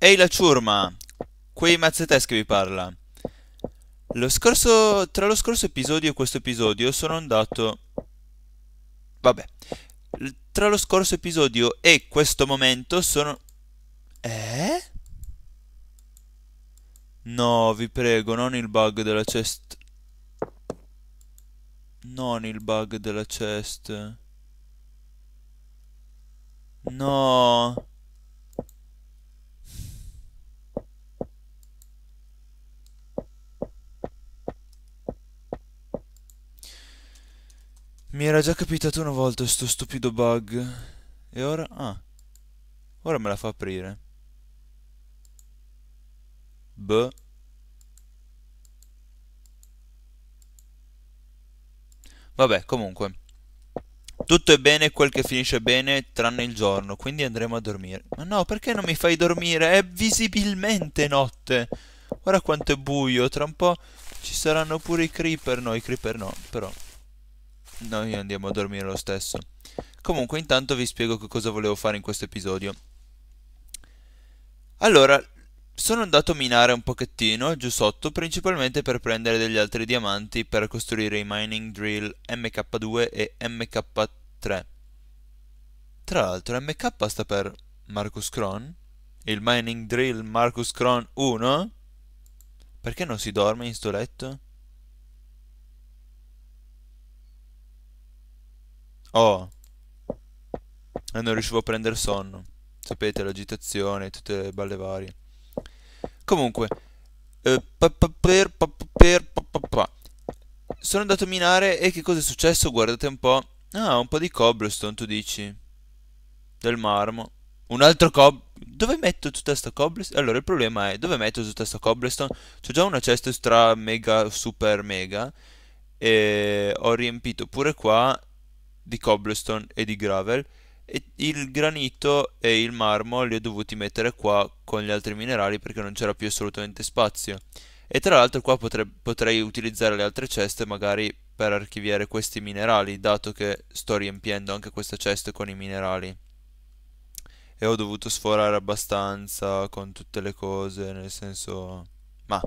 Ehi la ciurma, quei mazzetes che vi parla. Lo scorso, tra lo scorso episodio e questo episodio sono andato... Vabbè. Tra lo scorso episodio e questo momento sono... Eh? No, vi prego, non il bug della chest... Non il bug della chest... No... Mi era già capitato una volta sto stupido bug. E ora... Ah. Ora me la fa aprire. B. Vabbè, comunque. Tutto è bene quel che finisce bene, tranne il giorno, quindi andremo a dormire. Ma no, perché non mi fai dormire? È visibilmente notte. Guarda quanto è buio, tra un po' ci saranno pure i creeper. No, i creeper no, però noi andiamo a dormire lo stesso. Comunque intanto vi spiego che cosa volevo fare in questo episodio. Allora, sono andato a minare un pochettino giù sotto, principalmente per prendere degli altri diamanti per costruire i mining drill MK2 e MK3. Tra l'altro MK sta per Marcus Cron, il mining drill Marcus Cron 1. Perché non si dorme in sto letto? Oh. E non riuscivo a prendere sonno. Sapete, l'agitazione, tutte le balle varie. Comunque. Eh, pa, pa, per, pa, per, Sono andato a minare e che cosa è successo? Guardate un po'. Ah, un po' di cobblestone, tu dici. Del marmo. Un altro cob... Dove metto tutta sta cobblestone? Allora, il problema è, dove metto tutta sta cobblestone? C'ho già una cesta stra mega super mega. E ho riempito pure qua di cobblestone e di gravel e il granito e il marmo li ho dovuti mettere qua con gli altri minerali perché non c'era più assolutamente spazio. E tra l'altro qua potrei, potrei utilizzare le altre ceste magari per archiviare questi minerali, dato che sto riempiendo anche questa cesta con i minerali. E ho dovuto sforare abbastanza con tutte le cose, nel senso... Ma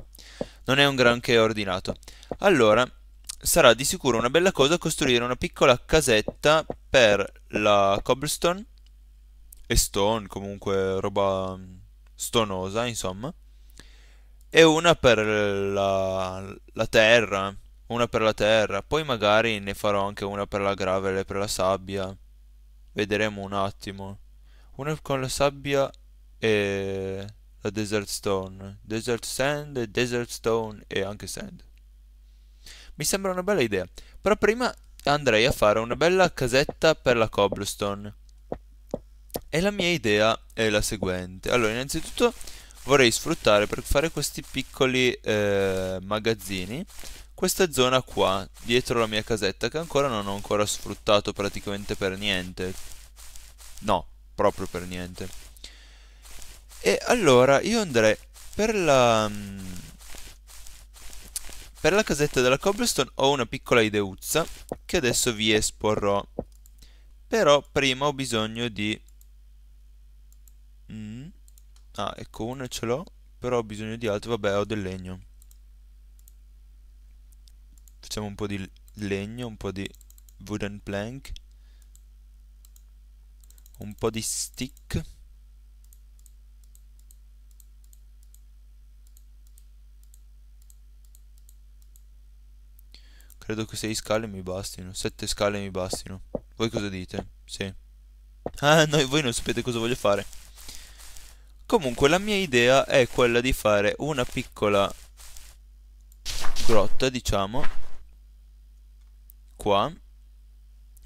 non è un granché ordinato. Allora, sarà di sicuro una bella cosa costruire una piccola casetta per la cobblestone e stone, comunque roba mm, stonosa, insomma. E una per la, la terra, una per la terra, poi magari ne farò anche una per la gravel e per la sabbia. Vedremo un attimo. Una con la sabbia e la desert stone, desert sand e desert stone e anche sand. Mi sembra una bella idea. Però prima andrei a fare una bella casetta per la cobblestone. E la mia idea è la seguente. Allora, innanzitutto vorrei sfruttare per fare questi piccoli eh, magazzini questa zona qua, dietro la mia casetta, che ancora non ho ancora sfruttato praticamente per niente. No, proprio per niente. E allora io andrei per la mm, per la casetta della cobblestone ho una piccola ideuzza che adesso vi esporrò. Però prima ho bisogno di... Mm. Ah, ecco, una ce l'ho, però ho bisogno di altro. Vabbè, ho del legno. Facciamo un po' di legno, un po' di wooden plank. Un po' di stick. Credo che 6 scale mi bastino. 7 scale mi bastino. Voi cosa dite? Sì. Ah, no, voi non sapete cosa voglio fare. Comunque, la mia idea è quella di fare una piccola grotta, diciamo. Qua.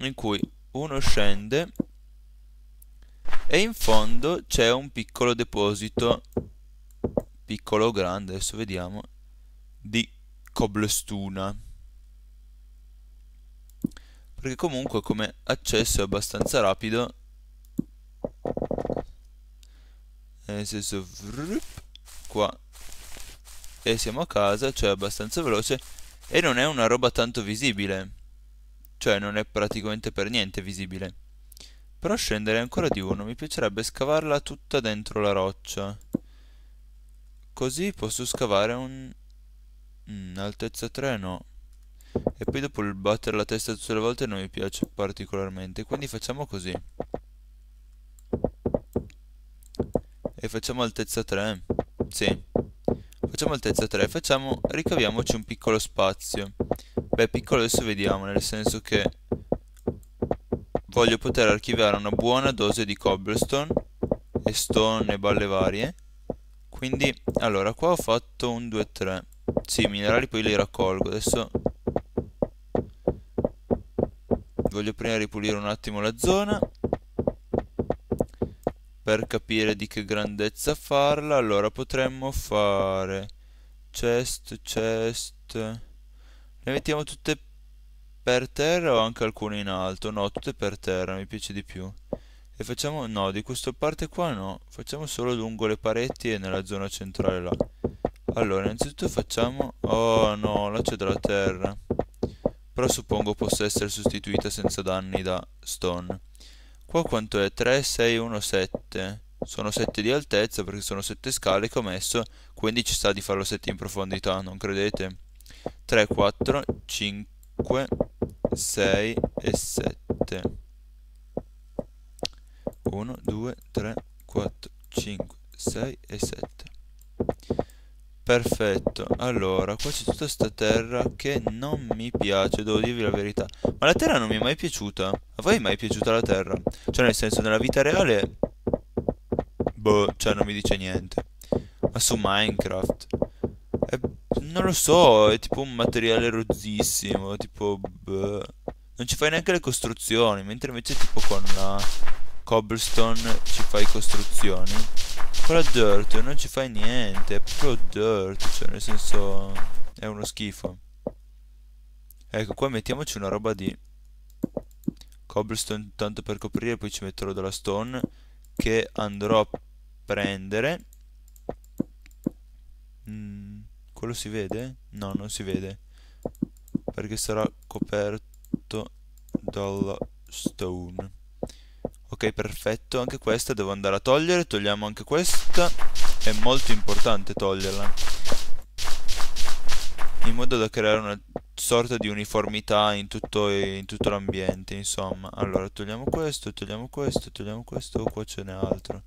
In cui uno scende. E in fondo c'è un piccolo deposito. Piccolo o grande, adesso vediamo. Di cobblestuna perché comunque come accesso è abbastanza rapido nel senso qua e siamo a casa cioè abbastanza veloce e non è una roba tanto visibile cioè non è praticamente per niente visibile però scendere ancora di uno mi piacerebbe scavarla tutta dentro la roccia così posso scavare un... un'altezza mm, 3 no e poi dopo il battere la testa tutte le volte non mi piace particolarmente quindi facciamo così e facciamo altezza 3 sì facciamo altezza 3 facciamo ricaviamoci un piccolo spazio beh piccolo adesso vediamo nel senso che voglio poter archiviare una buona dose di cobblestone e stone e balle varie quindi allora qua ho fatto un 2 3 sì i minerali poi li raccolgo adesso voglio prima ripulire un attimo la zona per capire di che grandezza farla allora potremmo fare chest chest le mettiamo tutte per terra o anche alcune in alto no tutte per terra mi piace di più e facciamo no di questa parte qua no facciamo solo lungo le pareti e nella zona centrale là allora innanzitutto facciamo oh no là c'è della terra però suppongo possa essere sostituita senza danni da stone. Qua quanto è? 3, 6, 1, 7. Sono 7 di altezza perché sono 7 scale che ho messo, quindi ci sta di farlo 7 in profondità, non credete? 3, 4, 5, 6 e 7. 1, 2, 3, 4, 5, 6 e 7. Perfetto, allora qua c'è tutta sta terra che non mi piace, devo dirvi la verità Ma la terra non mi è mai piaciuta A voi è mai piaciuta la terra? Cioè nel senso, nella vita reale Boh, cioè non mi dice niente Ma su Minecraft è, eh, Non lo so, è tipo un materiale rozzissimo Tipo, boh. Non ci fai neanche le costruzioni Mentre invece tipo con la cobblestone ci fai costruzioni però Dirt non ci fai niente, è proprio Dirt, cioè nel senso è uno schifo. Ecco, qua mettiamoci una roba di cobblestone tanto per coprire, poi ci metterò della stone che andrò a prendere. Mm, quello si vede? No, non si vede. Perché sarà coperto dalla stone. Ok, perfetto, anche questa devo andare a togliere, togliamo anche questa, è molto importante toglierla, in modo da creare una sorta di uniformità in tutto, in tutto l'ambiente, insomma. Allora, togliamo questo, togliamo questo, togliamo questo, oh, qua ce n'è altro.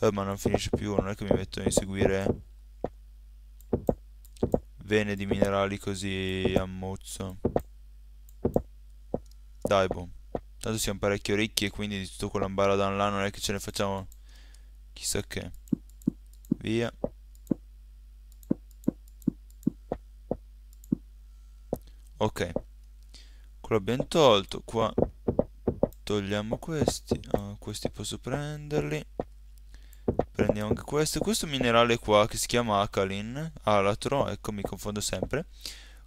Eh, ma non finisce più, non è che mi metto a inseguire vene di minerali così a ammozzo. Dai, boom. Tanto siamo parecchio ricchi e quindi di tutto quell'ambaradan là non è che ce ne facciamo chissà che. Via. Ok. Quello abbiamo tolto. Qua togliamo questi. Oh, questi posso prenderli. Prendiamo anche questo. Questo minerale qua che si chiama Akalin. Alatro, ah, ecco mi confondo sempre.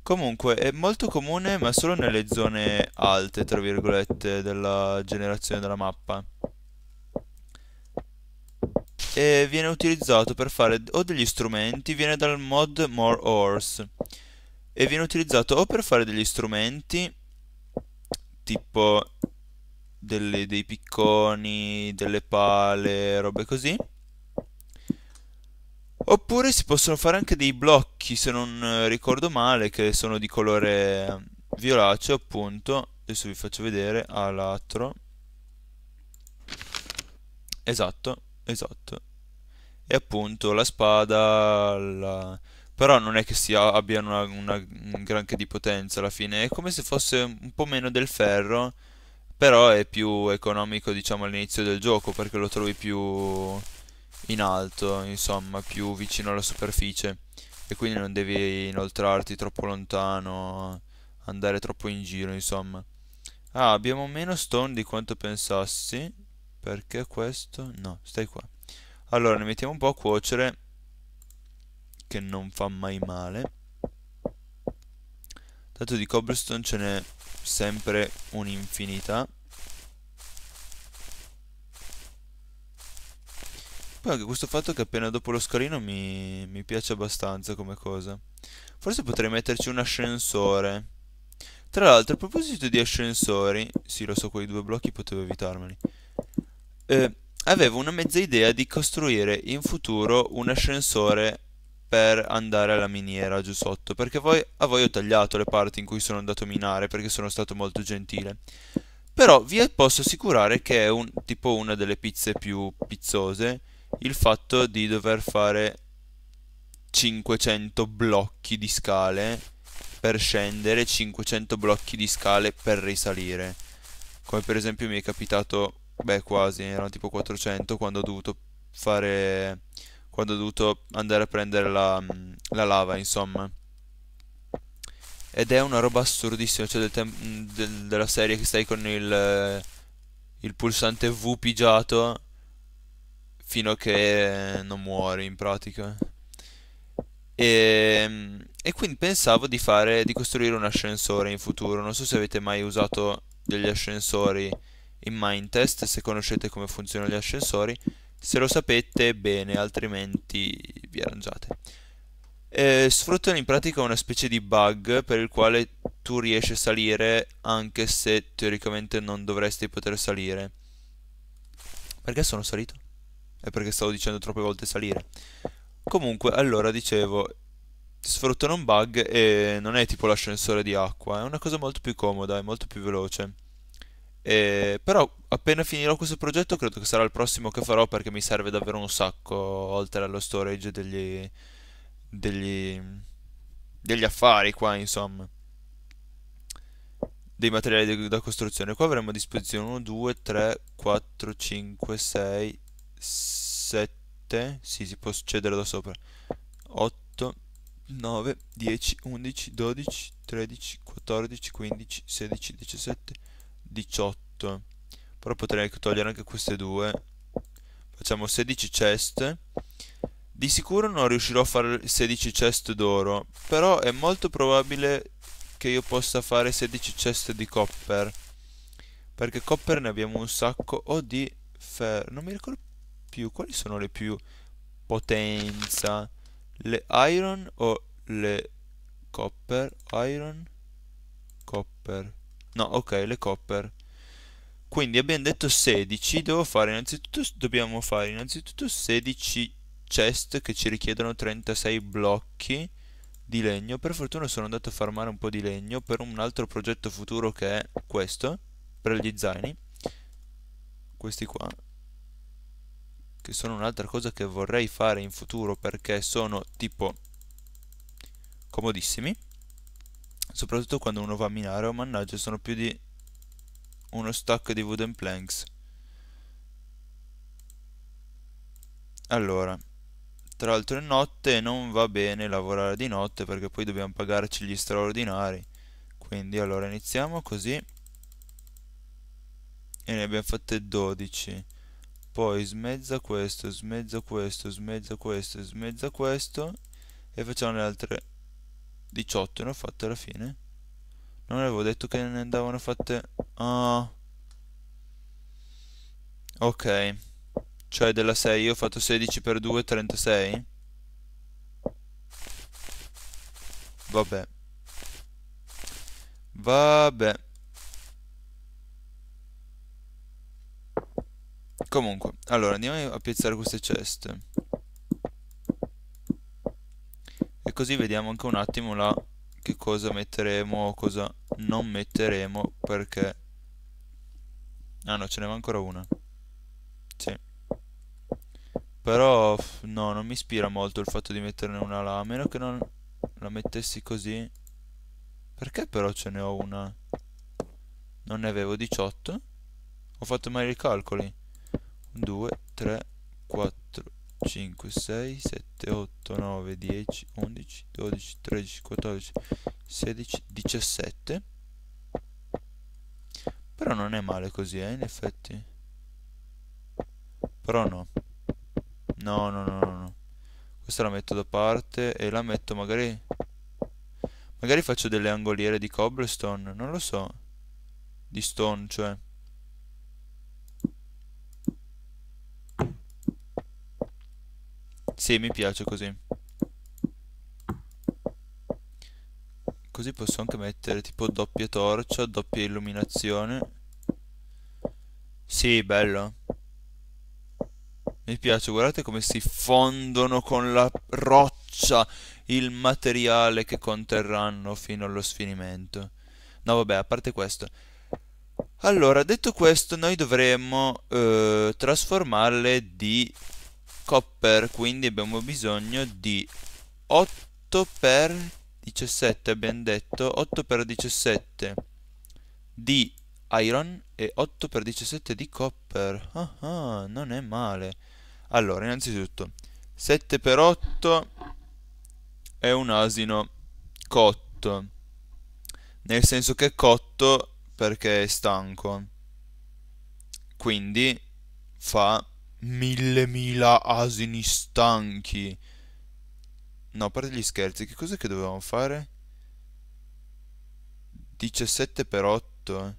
Comunque è molto comune ma solo nelle zone alte, tra virgolette, della generazione della mappa. E viene utilizzato per fare o degli strumenti, viene dal mod More Ores. E viene utilizzato o per fare degli strumenti, tipo delle, dei picconi, delle pale, robe così Oppure si possono fare anche dei blocchi, se non eh, ricordo male, che sono di colore ehm, violaceo, appunto. Adesso vi faccio vedere, all'altro. Esatto, esatto. E appunto la spada, la... però non è che sia, abbiano una, una, un granché di potenza alla fine, è come se fosse un po' meno del ferro, però è più economico diciamo all'inizio del gioco perché lo trovi più in alto, insomma, più vicino alla superficie e quindi non devi inoltrarti troppo lontano, andare troppo in giro, insomma. Ah, abbiamo meno stone di quanto pensassi, perché questo? No, stai qua. Allora, ne mettiamo un po' a cuocere, che non fa mai male. Tanto di cobblestone ce n'è sempre un'infinità. Poi anche questo fatto che appena dopo lo scalino mi, mi piace abbastanza come cosa. Forse potrei metterci un ascensore. Tra l'altro, a proposito di ascensori, sì, lo so, quei due blocchi potevo evitarmeli. Eh, avevo una mezza idea di costruire in futuro un ascensore per andare alla miniera giù sotto, perché voi, a voi ho tagliato le parti in cui sono andato a minare, perché sono stato molto gentile. Però vi posso assicurare che è un, tipo una delle pizze più pizzose il fatto di dover fare 500 blocchi di scale per scendere, 500 blocchi di scale per risalire. Come per esempio mi è capitato, beh quasi, erano tipo 400 quando ho dovuto fare quando ho dovuto andare a prendere la, la lava, insomma. Ed è una roba assurdissima, cioè del del della serie che stai con il, il pulsante V pigiato fino a che non muori in pratica. E, ehm, e, quindi pensavo di, fare, di costruire un ascensore in futuro. Non so se avete mai usato degli ascensori in Mindtest, se conoscete come funzionano gli ascensori. Se lo sapete, bene, altrimenti vi arrangiate. E ehm, sfruttano in pratica una specie di bug per il quale tu riesci a salire anche se teoricamente non dovresti poter salire. Perché sono salito? è perché stavo dicendo troppe volte salire. Comunque, allora dicevo, sfruttano un bug e non è tipo l'ascensore di acqua, è una cosa molto più comoda, e molto più veloce. E, però appena finirò questo progetto credo che sarà il prossimo che farò perché mi serve davvero un sacco, oltre allo storage degli, degli, degli affari qua insomma dei materiali da costruzione. Qua avremo a disposizione 1, 2, 3, 4, 5, 6, 7 sì, si può succedere da sopra 8 9 10 11 12 13 14 15 16 17 18 però potrei togliere anche queste due facciamo 16 chest di sicuro non riuscirò a fare 16 chest d'oro, però è molto probabile che io possa fare 16 chest di copper. Perché copper ne abbiamo un sacco, o di ferro, non mi ricordo più, quali sono le più potenza? Le iron o le copper? Iron, copper. No, ok, le copper. Quindi abbiamo detto 16, devo fare innanzitutto, dobbiamo fare innanzitutto 16 chest che ci richiedono 36 blocchi di legno. Per fortuna sono andato a farmare un po' di legno per un altro progetto futuro che è questo, per gli zaini. Questi qua, che sono un'altra cosa che vorrei fare in futuro perché sono tipo comodissimi soprattutto quando uno va a minare oh mannaggia sono più di uno stack di wooden planks allora tra l'altro è notte non va bene lavorare di notte perché poi dobbiamo pagarci gli straordinari quindi allora iniziamo così e ne abbiamo fatte 12 poi smezza questo, smezza questo, smezza questo, smezza questo e facciamo le altre 18, ne ho fatte alla fine. Non avevo detto che ne andavano fatte... Ah... Ok. Cioè della 6 io ho fatto 16 per 2, 36? Vabbè. Vabbè. Comunque, allora andiamo a piazzare queste ceste. E così vediamo anche un attimo là che cosa metteremo o cosa non metteremo perché... Ah no, ce ne va ancora una. Sì. Però no, non mi ispira molto il fatto di metterne una là, a meno che non la mettessi così. Perché però ce ne ho una? Non ne avevo 18? Ho fatto male i calcoli. 2, 3, 4, 5, 6, 7, 8, 9, 10, 11, 12, 13, 14, 16, 17 Però non è male così, eh, in effetti Però no No, no, no, no, no Questa la metto da parte e la metto magari Magari faccio delle angoliere di cobblestone, non lo so Di stone, cioè Sì, mi piace così. Così posso anche mettere tipo doppia torcia, doppia illuminazione. Sì, bello. Mi piace, guardate come si fondono con la roccia il materiale che conterranno fino allo sfinimento. No, vabbè, a parte questo. Allora, detto questo, noi dovremmo eh, trasformarle di copper quindi abbiamo bisogno di 8 per 17 abbiamo detto 8 per 17 di iron e 8 per 17 di copper ah, ah, non è male allora innanzitutto 7 per 8 è un asino cotto nel senso che è cotto perché è stanco quindi fa mille mila asini stanchi. No, a parte gli scherzi, che cos'è che dovevamo fare? 17 per 8,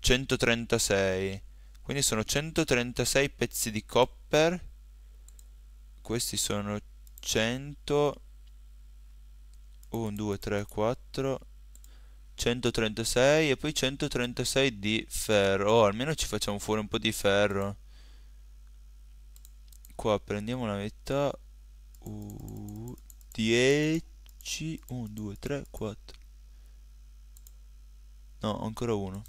136. Eh. Quindi sono 136 pezzi di copper. Questi sono 100 1 2 3 4 136 e poi 136 di ferro oh, almeno ci facciamo fuori un po' di ferro qua prendiamo la metà 10 1, 2, 3, 4 no, ancora uno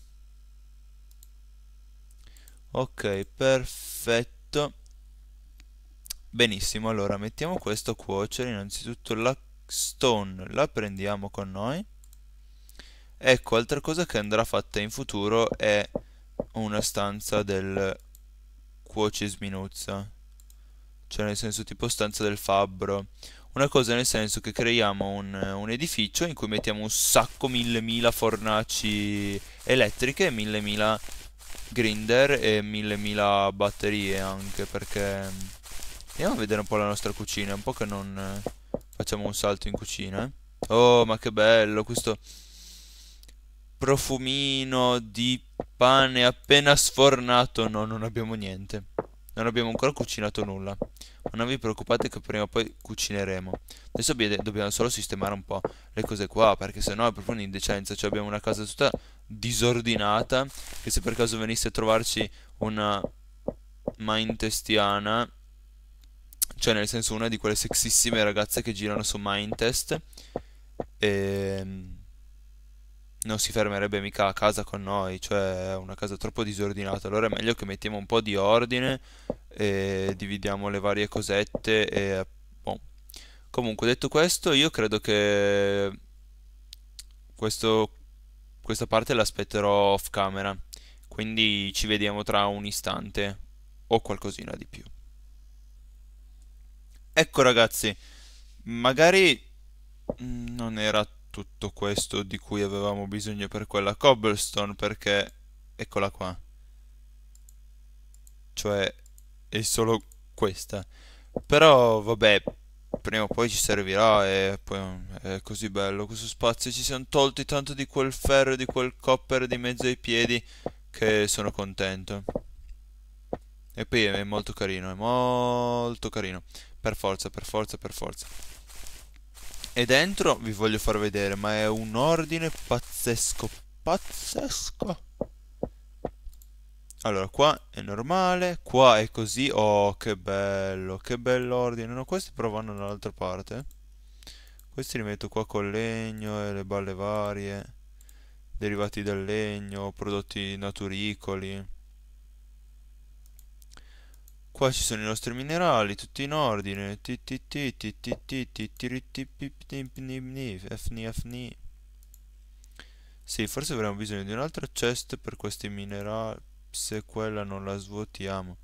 ok, perfetto benissimo, allora mettiamo questo a cuocere innanzitutto la stone la prendiamo con noi Ecco, altra cosa che andrà fatta in futuro è una stanza del cuoce sminuzza. Cioè nel senso tipo stanza del fabbro. Una cosa nel senso che creiamo un, un edificio in cui mettiamo un sacco, mille, mila fornaci elettriche e mille, mila grinder e mille, mila batterie anche perché... Andiamo a vedere un po' la nostra cucina, un po' che non eh, facciamo un salto in cucina. Eh? Oh, ma che bello, questo profumino di pane appena sfornato. No, non abbiamo niente. Non abbiamo ancora cucinato nulla. Ma non vi preoccupate che prima o poi cucineremo. Adesso dobbiamo solo sistemare un po' le cose qua, perché sennò è proprio un'indecenza. Cioè abbiamo una casa tutta disordinata, che se per caso venisse a trovarci una Mindestiana, cioè nel senso una di quelle sexissime ragazze che girano su Mindest, ehm non si fermerebbe mica a casa con noi, cioè è una casa troppo disordinata, allora è meglio che mettiamo un po' di ordine e dividiamo le varie cosette e boh. Comunque detto questo, io credo che questo, questa parte l'aspetterò off camera, quindi ci vediamo tra un istante o qualcosina di più. Ecco ragazzi, magari mm, non era tutto questo di cui avevamo bisogno per quella cobblestone perché eccola qua cioè è solo questa però vabbè prima o poi ci servirà e poi è così bello questo spazio ci siamo tolti tanto di quel ferro di quel copper di mezzo ai piedi che sono contento e poi è molto carino è molto carino per forza per forza per forza e dentro vi voglio far vedere, ma è un ordine pazzesco, pazzesco. Allora, qua è normale, qua è così. Oh, che bello, che bello ordine. No, questi però vanno dall'altra parte. Questi li metto qua col legno e le balle varie, derivati dal legno, prodotti naturicoli qua ci sono i nostri minerali, tutti in ordine. Sì, forse avremo bisogno di un'altra chest per questi minerali, se quella non la svuotiamo.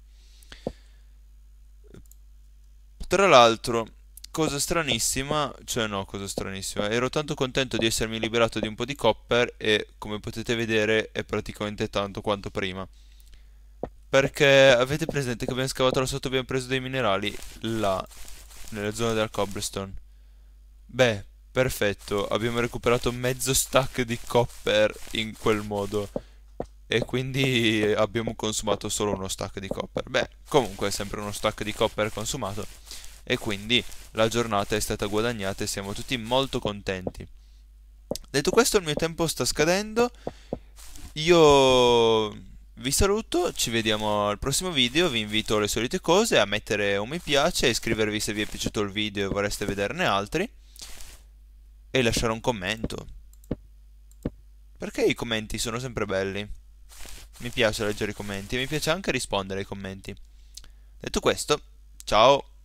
Tra l'altro, cosa stranissima, cioè no, cosa stranissima, ero tanto contento di essermi liberato di un po' di copper e come potete vedere è praticamente tanto quanto prima. Perché avete presente che abbiamo scavato là sotto abbiamo preso dei minerali là, nella zona del cobblestone. Beh, perfetto, abbiamo recuperato mezzo stack di copper in quel modo. E quindi abbiamo consumato solo uno stack di copper. Beh, comunque è sempre uno stack di copper consumato. E quindi la giornata è stata guadagnata e siamo tutti molto contenti. Detto questo, il mio tempo sta scadendo. Io vi saluto, ci vediamo al prossimo video, vi invito alle solite cose a mettere un mi piace, a iscrivervi se vi è piaciuto il video e vorreste vederne altri e lasciare un commento. Perché i commenti sono sempre belli? Mi piace leggere i commenti e mi piace anche rispondere ai commenti. Detto questo, ciao!